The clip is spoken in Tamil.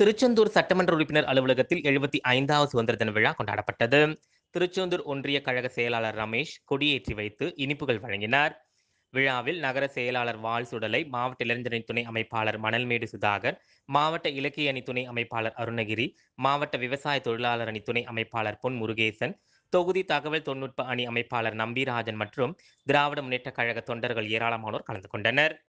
திருச்செந்தூர் சட்டமன்ற உறுப்பினர் அலுவலகத்தில் எழுபத்தி ஐந்தாவது சுதந்திர தின விழா கொண்டாடப்பட்டது திருச்செந்தூர் ஒன்றிய கழக செயலாளர் ரமேஷ் கொடியேற்றி வைத்து இனிப்புகள் வழங்கினார் விழாவில் நகர செயலாளர் வால் சுடலை மாவட்ட இளைஞரணி துணை அமைப்பாளர் மணல்மேடு சுதாகர் மாவட்ட இலக்கிய அணி துணை அமைப்பாளர் அருணகிரி மாவட்ட விவசாய தொழிலாளர் அணி துணை அமைப்பாளர் பொன் முருகேசன் தொகுதி தகவல் தொழில்நுட்ப அணி அமைப்பாளர் நம்பிராஜன் மற்றும் திராவிட முன்னேற்ற கழக தொண்டர்கள் ஏராளமானோர் கலந்து கொண்டனர்